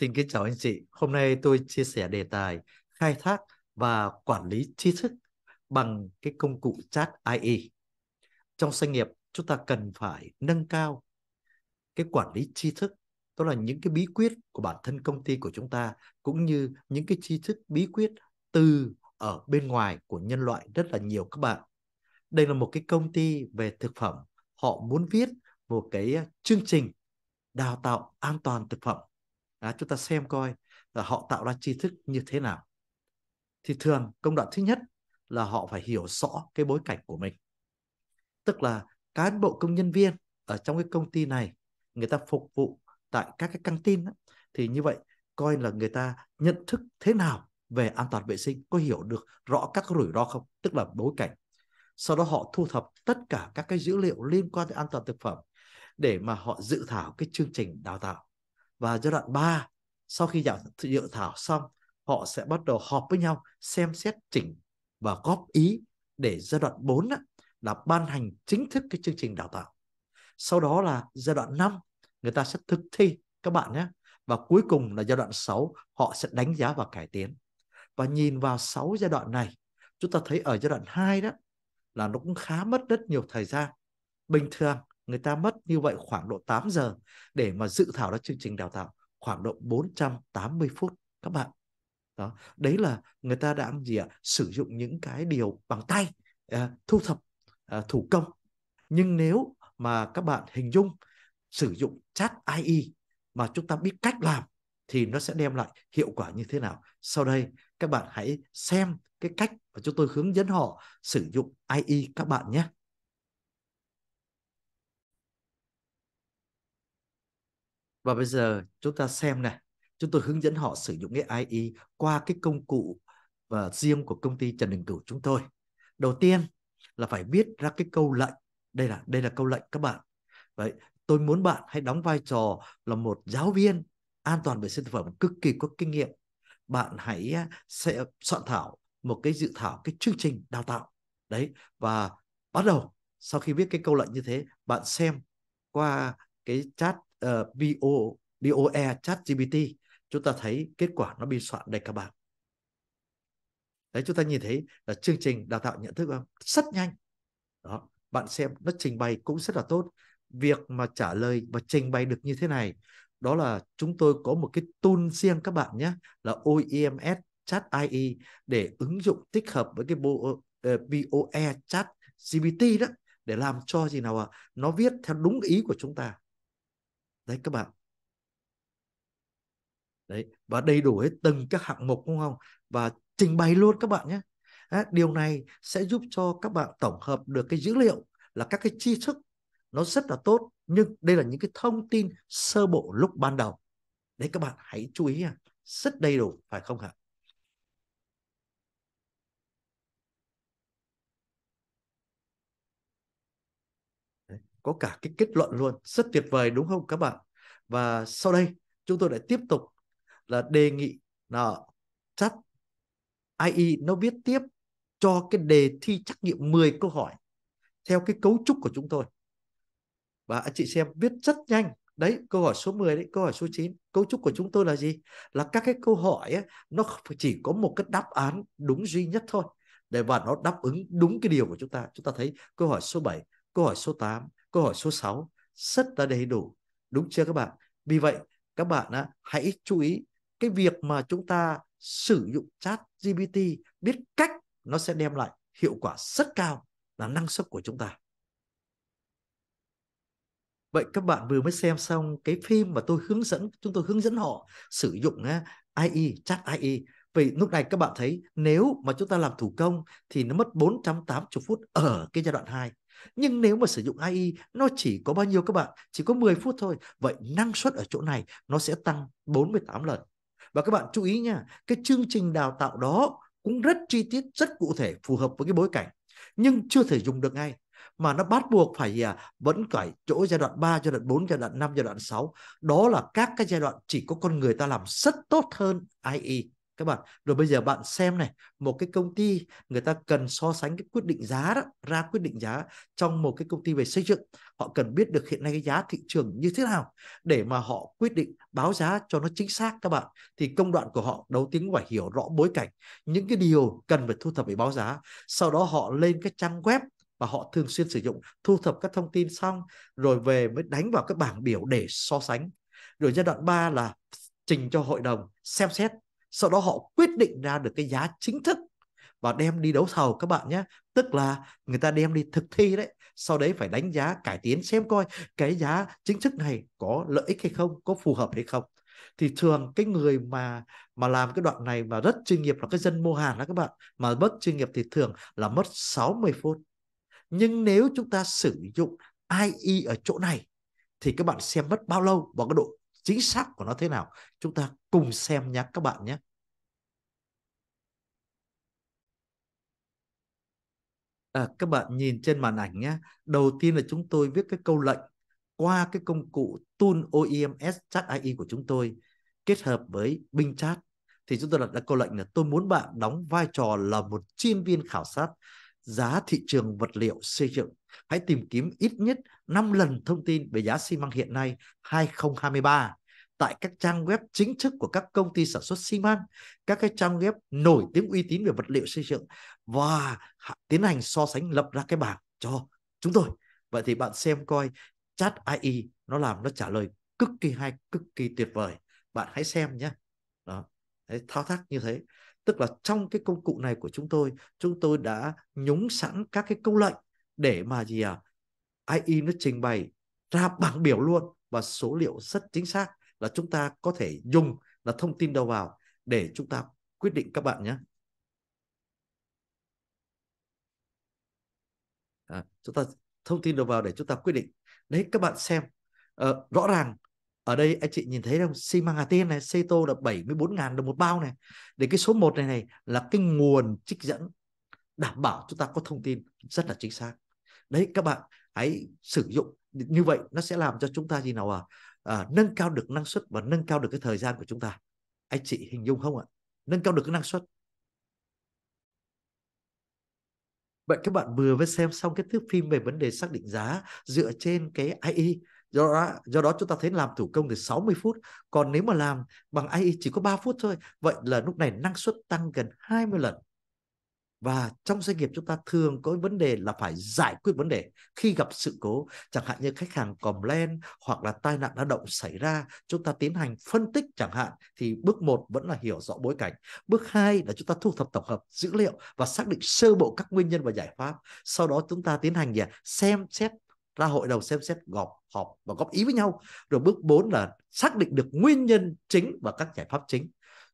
Xin kính chào anh chị. Hôm nay tôi chia sẻ đề tài khai thác và quản lý tri thức bằng cái công cụ chat AI. E. Trong doanh nghiệp, chúng ta cần phải nâng cao cái quản lý tri thức, đó là những cái bí quyết của bản thân công ty của chúng ta cũng như những cái tri thức bí quyết từ ở bên ngoài của nhân loại rất là nhiều các bạn. Đây là một cái công ty về thực phẩm, họ muốn viết một cái chương trình đào tạo an toàn thực phẩm à, chúng ta xem coi là họ tạo ra tri thức như thế nào thì thường công đoạn thứ nhất là họ phải hiểu rõ cái bối cảnh của mình tức là cán bộ công nhân viên ở trong cái công ty này người ta phục vụ tại các cái căng tin thì như vậy coi là người ta nhận thức thế nào về an toàn vệ sinh có hiểu được rõ các rủi ro không tức là bối cảnh sau đó họ thu thập tất cả các cái dữ liệu liên quan tới an toàn thực phẩm để mà họ dự thảo cái chương trình đào tạo và giai đoạn 3 sau khi giảng dự thảo xong họ sẽ bắt đầu họp với nhau xem xét chỉnh và góp ý để giai đoạn 4 là ban hành chính thức cái chương trình đào tạo sau đó là giai đoạn 5 người ta sẽ thực thi các bạn nhé và cuối cùng là giai đoạn 6 họ sẽ đánh giá và cải tiến và nhìn vào 6 giai đoạn này chúng ta thấy ở giai đoạn 2 đó là nó cũng khá mất rất nhiều thời gian bình thường người ta mất như vậy khoảng độ 8 giờ để mà dự thảo ra chương trình đào tạo khoảng độ 480 phút các bạn đó đấy là người ta đã gì ạ sử dụng những cái điều bằng tay à, thu thập à, thủ công nhưng nếu mà các bạn hình dung sử dụng chat AI e mà chúng ta biết cách làm thì nó sẽ đem lại hiệu quả như thế nào sau đây các bạn hãy xem cái cách mà chúng tôi hướng dẫn họ sử dụng AI e các bạn nhé và bây giờ chúng ta xem này chúng tôi hướng dẫn họ sử dụng cái AI qua cái công cụ và ờ, riêng của công ty Trần Đình Cửu chúng tôi đầu tiên là phải viết ra cái câu lệnh đây là đây là câu lệnh các bạn vậy tôi muốn bạn hãy đóng vai trò là một giáo viên an toàn vệ sinh thực phẩm cực kỳ có kinh nghiệm bạn hãy sẽ soạn thảo một cái dự thảo cái chương trình đào tạo đấy và bắt đầu sau khi viết cái câu lệnh như thế bạn xem qua cái chat uh, ờ, BO, BOE chat GPT chúng ta thấy kết quả nó biên soạn đây các bạn đấy chúng ta nhìn thấy là chương trình đào tạo nhận thức không rất nhanh đó bạn xem nó trình bày cũng rất là tốt việc mà trả lời và trình bày được như thế này đó là chúng tôi có một cái tool riêng các bạn nhé là OEMS chat IE để ứng dụng tích hợp với cái BOE ờ, chat GPT đó để làm cho gì nào ạ à? nó viết theo đúng ý của chúng ta đấy các bạn đấy và đầy đủ hết từng các hạng mục đúng không và trình bày luôn các bạn nhé à, điều này sẽ giúp cho các bạn tổng hợp được cái dữ liệu là các cái tri thức nó rất là tốt nhưng đây là những cái thông tin sơ bộ lúc ban đầu đấy các bạn hãy chú ý nha rất đầy đủ phải không hả? có cả cái kết luận luôn rất tuyệt vời đúng không các bạn và sau đây chúng tôi lại tiếp tục là đề nghị là chat AI nó viết tiếp cho cái đề thi trắc nghiệm 10 câu hỏi theo cái cấu trúc của chúng tôi và anh chị xem viết rất nhanh đấy câu hỏi số 10 đấy câu hỏi số 9 cấu trúc của chúng tôi là gì là các cái câu hỏi ấy, nó chỉ có một cái đáp án đúng duy nhất thôi để và nó đáp ứng đúng cái điều của chúng ta chúng ta thấy câu hỏi số 7 câu hỏi số 8, câu hỏi số 6 rất là đầy đủ. Đúng chưa các bạn? Vì vậy, các bạn á, hãy chú ý cái việc mà chúng ta sử dụng chat GPT biết cách nó sẽ đem lại hiệu quả rất cao là năng suất của chúng ta. Vậy các bạn vừa mới xem xong cái phim mà tôi hướng dẫn, chúng tôi hướng dẫn họ sử dụng AI, e, chat AI. E. vì lúc này các bạn thấy nếu mà chúng ta làm thủ công thì nó mất 480 phút ở cái giai đoạn 2 nhưng nếu mà sử dụng AI nó chỉ có bao nhiêu các bạn chỉ có 10 phút thôi vậy năng suất ở chỗ này nó sẽ tăng 48 lần và các bạn chú ý nha cái chương trình đào tạo đó cũng rất chi tiết rất cụ thể phù hợp với cái bối cảnh nhưng chưa thể dùng được ngay mà nó bắt buộc phải à, vẫn phải chỗ giai đoạn 3, giai đoạn 4, giai đoạn 5, giai đoạn 6. Đó là các cái giai đoạn chỉ có con người ta làm rất tốt hơn AI các bạn rồi bây giờ bạn xem này một cái công ty người ta cần so sánh cái quyết định giá đó ra quyết định giá trong một cái công ty về xây dựng họ cần biết được hiện nay cái giá thị trường như thế nào để mà họ quyết định báo giá cho nó chính xác các bạn thì công đoạn của họ đầu tiên phải hiểu rõ bối cảnh những cái điều cần phải thu thập để báo giá sau đó họ lên cái trang web và họ thường xuyên sử dụng thu thập các thông tin xong rồi về mới đánh vào các bảng biểu để so sánh rồi giai đoạn 3 là trình cho hội đồng xem xét sau đó họ quyết định ra được cái giá chính thức và đem đi đấu thầu các bạn nhé tức là người ta đem đi thực thi đấy sau đấy phải đánh giá cải tiến xem coi cái giá chính thức này có lợi ích hay không có phù hợp hay không thì thường cái người mà mà làm cái đoạn này mà rất chuyên nghiệp là cái dân mua hàng đó các bạn mà bất chuyên nghiệp thì thường là mất 60 phút nhưng nếu chúng ta sử dụng AI ở chỗ này thì các bạn xem mất bao lâu và cái độ chính xác của nó thế nào chúng ta cùng xem nhé các bạn nhé à, các bạn nhìn trên màn ảnh nhé đầu tiên là chúng tôi viết cái câu lệnh qua cái công cụ tool OEMS chat AI của chúng tôi kết hợp với Bing chat thì chúng tôi đặt ra câu lệnh là tôi muốn bạn đóng vai trò là một chuyên viên khảo sát giá thị trường vật liệu xây dựng hãy tìm kiếm ít nhất 5 lần thông tin về giá xi măng hiện nay 2023 tại các trang web chính thức của các công ty sản xuất xi măng, các cái trang web nổi tiếng uy tín về vật liệu xây dựng và tiến hành so sánh lập ra cái bảng cho chúng tôi. Vậy thì bạn xem coi chat AI nó làm nó trả lời cực kỳ hay, cực kỳ tuyệt vời. Bạn hãy xem nhé. Đó. Hãy thao tác như thế. Tức là trong cái công cụ này của chúng tôi, chúng tôi đã nhúng sẵn các cái câu lệnh để mà gì à AI nó trình bày ra bảng biểu luôn và số liệu rất chính xác là chúng ta có thể dùng là thông tin đầu vào để chúng ta quyết định các bạn nhé. À, chúng ta thông tin đầu vào để chúng ta quyết định. Đấy các bạn xem à, rõ ràng ở đây anh chị nhìn thấy không? Xi măng Hà Tiên này, xê tô là 74.000 đồng một bao này. Để cái số 1 này này là cái nguồn trích dẫn đảm bảo chúng ta có thông tin rất là chính xác đấy các bạn hãy sử dụng như vậy nó sẽ làm cho chúng ta gì nào à, à nâng cao được năng suất và nâng cao được cái thời gian của chúng ta anh chị hình dung không ạ nâng cao được cái năng suất Vậy các bạn vừa mới xem xong cái thước phim về vấn đề xác định giá dựa trên cái AI. Do đó, do đó chúng ta thấy làm thủ công thì 60 phút, còn nếu mà làm bằng AI chỉ có 3 phút thôi. Vậy là lúc này năng suất tăng gần 20 lần và trong doanh nghiệp chúng ta thường có vấn đề là phải giải quyết vấn đề khi gặp sự cố chẳng hạn như khách hàng còm len hoặc là tai nạn lao động xảy ra chúng ta tiến hành phân tích chẳng hạn thì bước một vẫn là hiểu rõ bối cảnh bước hai là chúng ta thu thập tổng hợp dữ liệu và xác định sơ bộ các nguyên nhân và giải pháp sau đó chúng ta tiến hành gì xem xét ra hội đồng xem xét gọp họp và góp ý với nhau rồi bước 4 là xác định được nguyên nhân chính và các giải pháp chính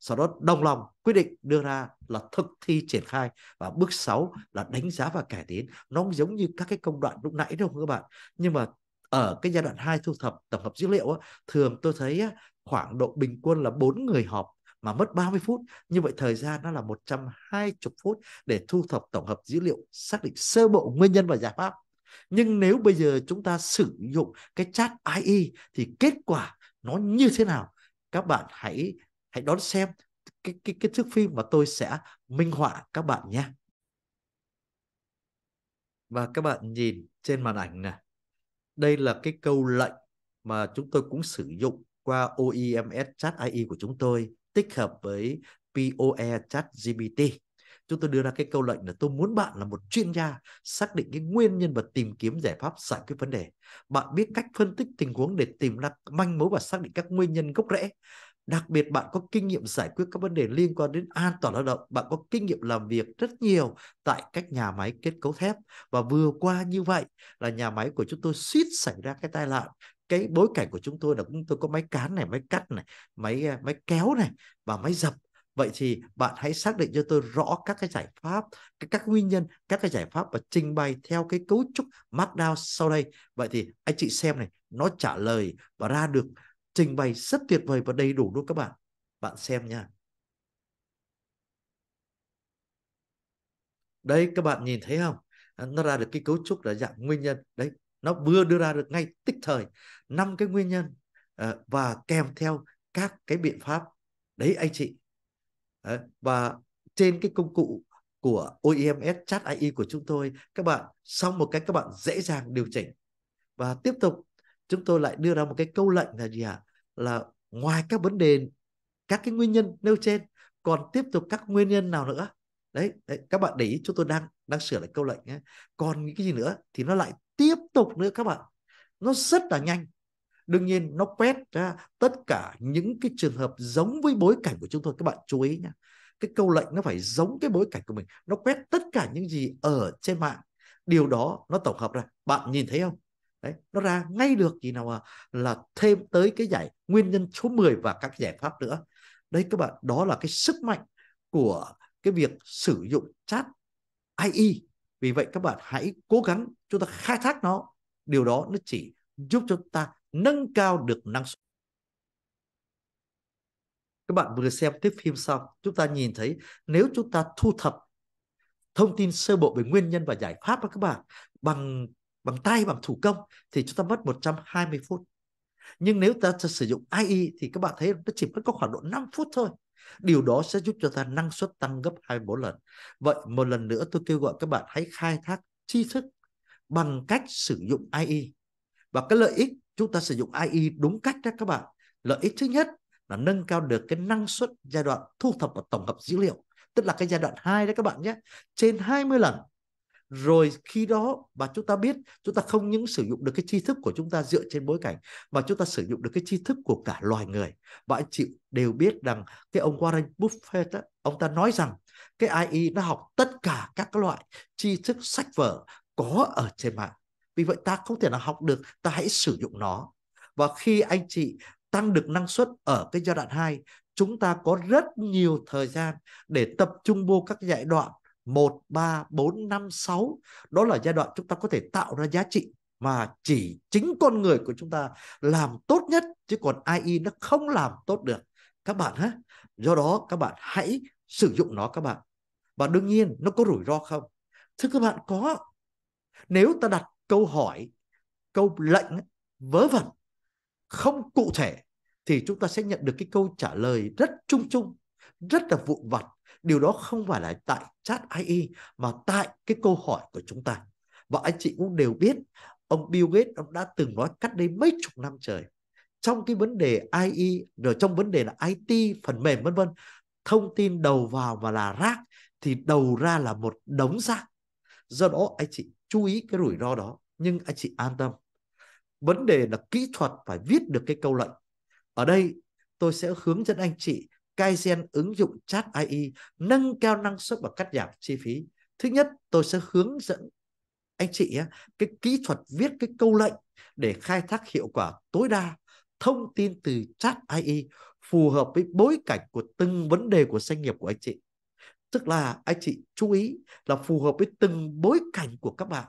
sau đó đồng lòng quyết định đưa ra là thực thi triển khai và bước 6 là đánh giá và cải tiến nó giống như các cái công đoạn lúc nãy đâu các bạn nhưng mà ở cái giai đoạn 2 thu thập tổng hợp dữ liệu thường tôi thấy khoảng độ bình quân là 4 người họp mà mất 30 phút như vậy thời gian nó là 120 phút để thu thập tổng hợp dữ liệu xác định sơ bộ nguyên nhân và giải pháp nhưng nếu bây giờ chúng ta sử dụng cái chat AI e thì kết quả nó như thế nào các bạn hãy hãy đón xem cái cái cái thước phim mà tôi sẽ minh họa các bạn nhé và các bạn nhìn trên màn ảnh này đây là cái câu lệnh mà chúng tôi cũng sử dụng qua OEMS chat AI của chúng tôi tích hợp với POE chat GPT chúng tôi đưa ra cái câu lệnh là tôi muốn bạn là một chuyên gia xác định cái nguyên nhân và tìm kiếm giải pháp giải quyết vấn đề bạn biết cách phân tích tình huống để tìm ra manh mối và xác định các nguyên nhân gốc rễ đặc biệt bạn có kinh nghiệm giải quyết các vấn đề liên quan đến an toàn lao động bạn có kinh nghiệm làm việc rất nhiều tại các nhà máy kết cấu thép và vừa qua như vậy là nhà máy của chúng tôi suýt xảy ra cái tai nạn cái bối cảnh của chúng tôi là chúng tôi có máy cán này máy cắt này máy à, máy kéo này và máy dập vậy thì bạn hãy xác định cho tôi rõ các cái giải pháp các, các nguyên nhân các cái giải pháp và trình bày theo cái cấu trúc markdown sau đây vậy thì anh chị xem này nó trả lời và ra được trình bày rất tuyệt vời và đầy đủ luôn các bạn bạn xem nha Đây các bạn nhìn thấy không à, nó ra được cái cấu trúc là dạng nguyên nhân đấy nó vừa đưa ra được ngay tích thời năm cái nguyên nhân à, và kèm theo các cái biện pháp đấy anh chị và trên cái công cụ của OEMS chat AI của chúng tôi các bạn xong một cái các bạn dễ dàng điều chỉnh và tiếp tục chúng tôi lại đưa ra một cái câu lệnh là gì ạ à? là ngoài các vấn đề các cái nguyên nhân nêu trên còn tiếp tục các nguyên nhân nào nữa đấy, đấy các bạn để ý chúng tôi đang đang sửa lại câu lệnh nhé còn những cái gì nữa thì nó lại tiếp tục nữa các bạn nó rất là nhanh đương nhiên nó quét ra tất cả những cái trường hợp giống với bối cảnh của chúng tôi các bạn chú ý nhé cái câu lệnh nó phải giống cái bối cảnh của mình nó quét tất cả những gì ở trên mạng điều đó nó tổng hợp ra bạn nhìn thấy không Đấy, nó ra ngay được gì nào mà là thêm tới cái giải nguyên nhân số 10 và các giải pháp nữa. Đấy các bạn, đó là cái sức mạnh của cái việc sử dụng chat AI. E. Vì vậy các bạn hãy cố gắng chúng ta khai thác nó. Điều đó nó chỉ giúp chúng ta nâng cao được năng suất. Các bạn vừa xem tiếp phim xong, chúng ta nhìn thấy nếu chúng ta thu thập thông tin sơ bộ về nguyên nhân và giải pháp đó các bạn bằng bằng tay bằng thủ công thì chúng ta mất 120 phút nhưng nếu ta, sử dụng AI thì các bạn thấy nó chỉ mất có khoảng độ 5 phút thôi điều đó sẽ giúp cho ta năng suất tăng gấp 24 lần vậy một lần nữa tôi kêu gọi các bạn hãy khai thác tri thức bằng cách sử dụng AI và cái lợi ích chúng ta sử dụng AI đúng cách đó các bạn lợi ích thứ nhất là nâng cao được cái năng suất giai đoạn thu thập và tổng hợp dữ liệu tức là cái giai đoạn 2 đấy các bạn nhé trên 20 lần rồi khi đó mà chúng ta biết chúng ta không những sử dụng được cái tri thức của chúng ta dựa trên bối cảnh mà chúng ta sử dụng được cái tri thức của cả loài người và anh chị đều biết rằng cái ông Warren Buffett đó, ông ta nói rằng cái AI nó học tất cả các loại tri thức sách vở có ở trên mạng vì vậy ta không thể nào học được ta hãy sử dụng nó và khi anh chị tăng được năng suất ở cái giai đoạn 2 chúng ta có rất nhiều thời gian để tập trung vô các giai đoạn 1, 3, 4, 5, 6. Đó là giai đoạn chúng ta có thể tạo ra giá trị mà chỉ chính con người của chúng ta làm tốt nhất chứ còn AI nó không làm tốt được các bạn ha. Do đó các bạn hãy sử dụng nó các bạn. Và đương nhiên nó có rủi ro không? Thưa các bạn có. Nếu ta đặt câu hỏi, câu lệnh vớ vẩn, không cụ thể thì chúng ta sẽ nhận được cái câu trả lời rất chung chung, rất là vụn vặt, Điều đó không phải là tại chat AI e, mà tại cái câu hỏi của chúng ta. Và anh chị cũng đều biết ông Bill Gates ông đã từng nói cách đây mấy chục năm trời trong cái vấn đề AI e, rồi trong vấn đề là IT phần mềm vân vân thông tin đầu vào và là rác thì đầu ra là một đống rác do đó anh chị chú ý cái rủi ro đó nhưng anh chị an tâm vấn đề là kỹ thuật phải viết được cái câu lệnh ở đây tôi sẽ hướng dẫn anh chị Kaizen ứng dụng chat AI e nâng cao năng suất và cắt giảm chi phí. Thứ nhất, tôi sẽ hướng dẫn anh chị cái kỹ thuật viết cái câu lệnh để khai thác hiệu quả tối đa thông tin từ chat AI e phù hợp với bối cảnh của từng vấn đề của doanh nghiệp của anh chị. Tức là anh chị chú ý là phù hợp với từng bối cảnh của các bạn.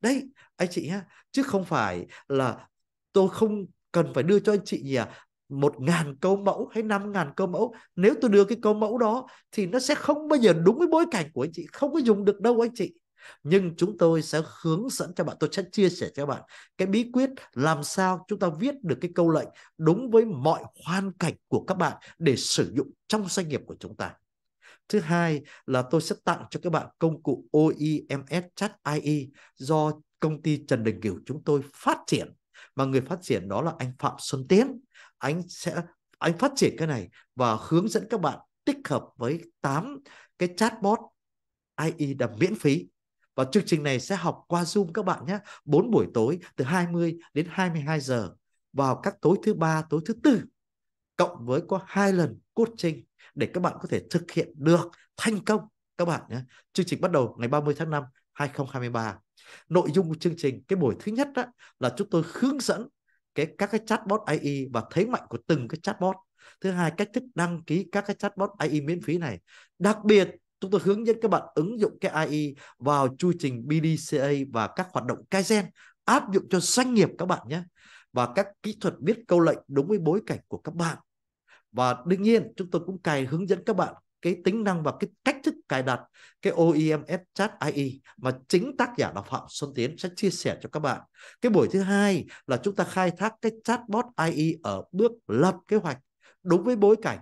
Đấy, anh chị nhé, chứ không phải là tôi không cần phải đưa cho anh chị gì à một ngàn câu mẫu hay năm ngàn câu mẫu nếu tôi đưa cái câu mẫu đó thì nó sẽ không bao giờ đúng với bối cảnh của anh chị không có dùng được đâu anh chị nhưng chúng tôi sẽ hướng dẫn cho bạn tôi sẽ chia sẻ cho bạn cái bí quyết làm sao chúng ta viết được cái câu lệnh đúng với mọi hoàn cảnh của các bạn để sử dụng trong doanh nghiệp của chúng ta thứ hai là tôi sẽ tặng cho các bạn công cụ OEMS chat IE do công ty Trần Đình Cửu chúng tôi phát triển mà người phát triển đó là anh Phạm Xuân Tiến anh sẽ anh phát triển cái này và hướng dẫn các bạn tích hợp với 8 cái chatbot AI đầm miễn phí và chương trình này sẽ học qua Zoom các bạn nhé 4 buổi tối từ 20 đến 22 giờ vào các tối thứ ba tối thứ tư cộng với có hai lần coaching để các bạn có thể thực hiện được thành công các bạn nhé. Chương trình bắt đầu ngày 30 tháng 5 2023. Nội dung của chương trình cái buổi thứ nhất đó là chúng tôi hướng dẫn cái các cái chatbot AI và thế mạnh của từng cái chatbot thứ hai cách thức đăng ký các cái chatbot AI miễn phí này đặc biệt chúng tôi hướng dẫn các bạn ứng dụng cái AI vào chu trình BDCA và các hoạt động Kaizen áp dụng cho doanh nghiệp các bạn nhé và các kỹ thuật biết câu lệnh đúng với bối cảnh của các bạn và đương nhiên chúng tôi cũng cài hướng dẫn các bạn cái tính năng và cái cách thức cài đặt cái OEMS chat AI mà e. chính tác giả là Phạm Xuân Tiến sẽ chia sẻ cho các bạn. Cái buổi thứ hai là chúng ta khai thác cái chatbot AI e ở bước lập kế hoạch đúng với bối cảnh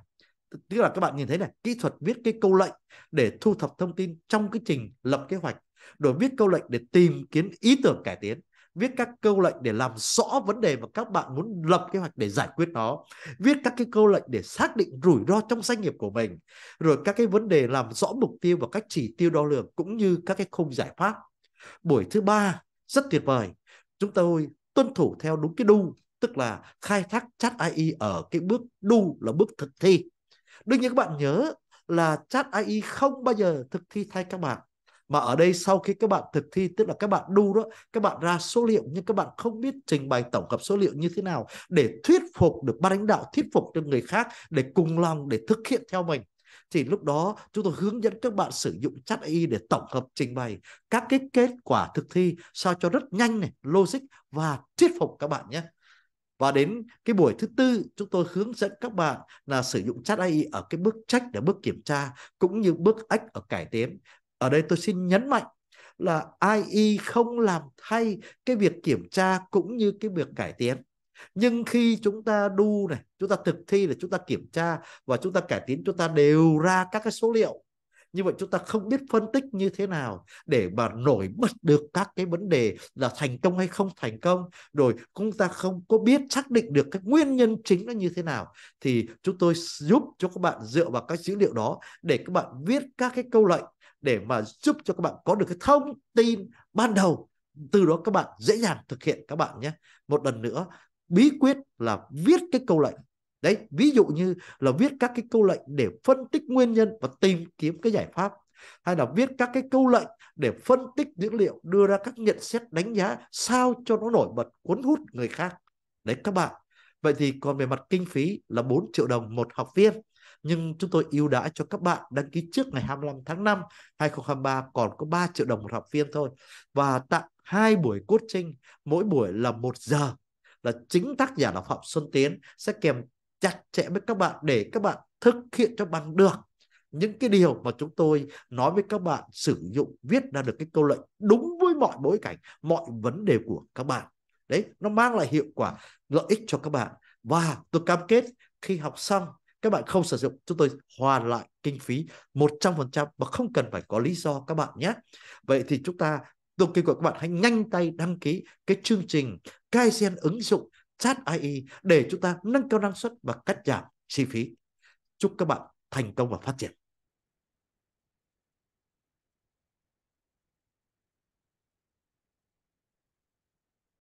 tức là các bạn nhìn thấy này kỹ thuật viết cái câu lệnh để thu thập thông tin trong cái trình lập kế hoạch rồi viết câu lệnh để tìm kiếm ý tưởng cải tiến viết các câu lệnh để làm rõ vấn đề mà các bạn muốn lập kế hoạch để giải quyết nó viết các cái câu lệnh để xác định rủi ro trong doanh nghiệp của mình rồi các cái vấn đề làm rõ mục tiêu và các chỉ tiêu đo lường cũng như các cái khung giải pháp buổi thứ ba rất tuyệt vời chúng tôi tuân thủ theo đúng cái đu tức là khai thác chat AI ở cái bước đu là bước thực thi đương nhiên các bạn nhớ là chat AI không bao giờ thực thi thay các bạn mà ở đây sau khi các bạn thực thi tức là các bạn đu đó các bạn ra số liệu nhưng các bạn không biết trình bày tổng hợp số liệu như thế nào để thuyết phục được ban lãnh đạo thuyết phục cho người khác để cùng lòng để thực hiện theo mình thì lúc đó chúng tôi hướng dẫn các bạn sử dụng chat AI để tổng hợp trình bày các cái kết quả thực thi sao cho rất nhanh này, logic và thuyết phục các bạn nhé. Và đến cái buổi thứ tư chúng tôi hướng dẫn các bạn là sử dụng chat AI ở cái bước trách để bước kiểm tra cũng như bước ách ở cải tiến ở đây tôi xin nhấn mạnh là IE không làm thay cái việc kiểm tra cũng như cái việc cải tiến. Nhưng khi chúng ta đu này, chúng ta thực thi là chúng ta kiểm tra và chúng ta cải tiến chúng ta đều ra các cái số liệu. Như vậy chúng ta không biết phân tích như thế nào để mà nổi bật được các cái vấn đề là thành công hay không thành công. Rồi chúng ta không có biết xác định được cái nguyên nhân chính nó như thế nào. Thì chúng tôi giúp cho các bạn dựa vào các dữ liệu đó để các bạn viết các cái câu lệnh để mà giúp cho các bạn có được cái thông tin ban đầu từ đó các bạn dễ dàng thực hiện các bạn nhé một lần nữa bí quyết là viết cái câu lệnh đấy ví dụ như là viết các cái câu lệnh để phân tích nguyên nhân và tìm kiếm cái giải pháp hay là viết các cái câu lệnh để phân tích dữ liệu đưa ra các nhận xét đánh giá sao cho nó nổi bật cuốn hút người khác đấy các bạn vậy thì còn về mặt kinh phí là 4 triệu đồng một học viên nhưng chúng tôi ưu đãi cho các bạn đăng ký trước ngày 25 tháng 5 2023 còn có 3 triệu đồng một học viên thôi và tặng hai buổi coaching mỗi buổi là một giờ là chính tác giả là Phạm Xuân Tiến sẽ kèm chặt chẽ với các bạn để các bạn thực hiện cho bằng được những cái điều mà chúng tôi nói với các bạn sử dụng viết ra được cái câu lệnh đúng với mọi bối cảnh, mọi vấn đề của các bạn. Đấy, nó mang lại hiệu quả, lợi ích cho các bạn. Và tôi cam kết khi học xong các bạn không sử dụng chúng tôi hoàn lại kinh phí 100% và không cần phải có lý do các bạn nhé vậy thì chúng ta tôi kêu gọi các bạn hãy nhanh tay đăng ký cái chương trình Kaizen ứng dụng chat AI e để chúng ta nâng cao năng suất và cắt giảm chi phí chúc các bạn thành công và phát triển